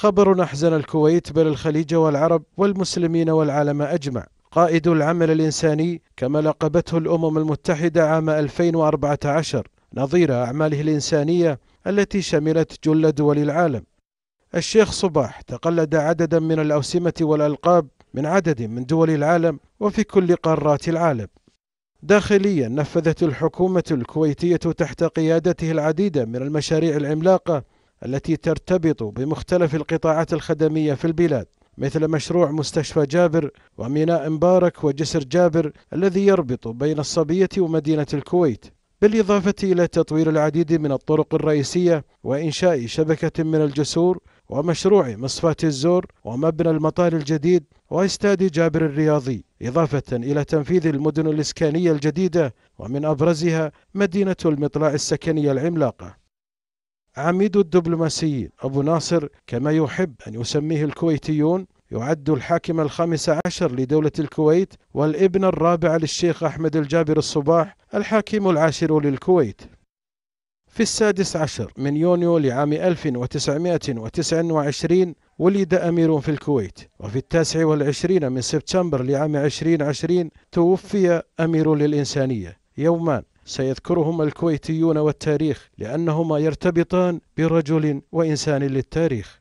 خبر أحزن الكويت بل الخليج والعرب والمسلمين والعالم أجمع قائد العمل الإنساني كما لقبته الأمم المتحدة عام 2014 نظير أعماله الإنسانية التي شملت جل دول العالم الشيخ صباح تقلد عددا من الأوسمة والألقاب من عدد من دول العالم وفي كل قارات العالم داخليا نفذت الحكومة الكويتية تحت قيادته العديد من المشاريع العملاقة التي ترتبط بمختلف القطاعات الخدمية في البلاد مثل مشروع مستشفى جابر وميناء مبارك وجسر جابر الذي يربط بين الصبية ومدينة الكويت بالإضافة إلى تطوير العديد من الطرق الرئيسية وإنشاء شبكة من الجسور ومشروع مصفاة الزور ومبنى المطار الجديد واستاد جابر الرياضي إضافة إلى تنفيذ المدن الإسكانية الجديدة ومن أبرزها مدينة المطلع السكنية العملاقة عميد الدبلوماسيين أبو ناصر كما يحب أن يسميه الكويتيون يعد الحاكم الخامس عشر لدولة الكويت والابن الرابع للشيخ أحمد الجابر الصباح الحاكم العاشر للكويت في السادس عشر من يونيو لعام 1929 ولد أمير في الكويت وفي التاسع والعشرين من سبتمبر لعام 2020 توفي أمير للإنسانية يومان سيذكرهما الكويتيون والتاريخ لأنهما يرتبطان برجل وإنسان للتاريخ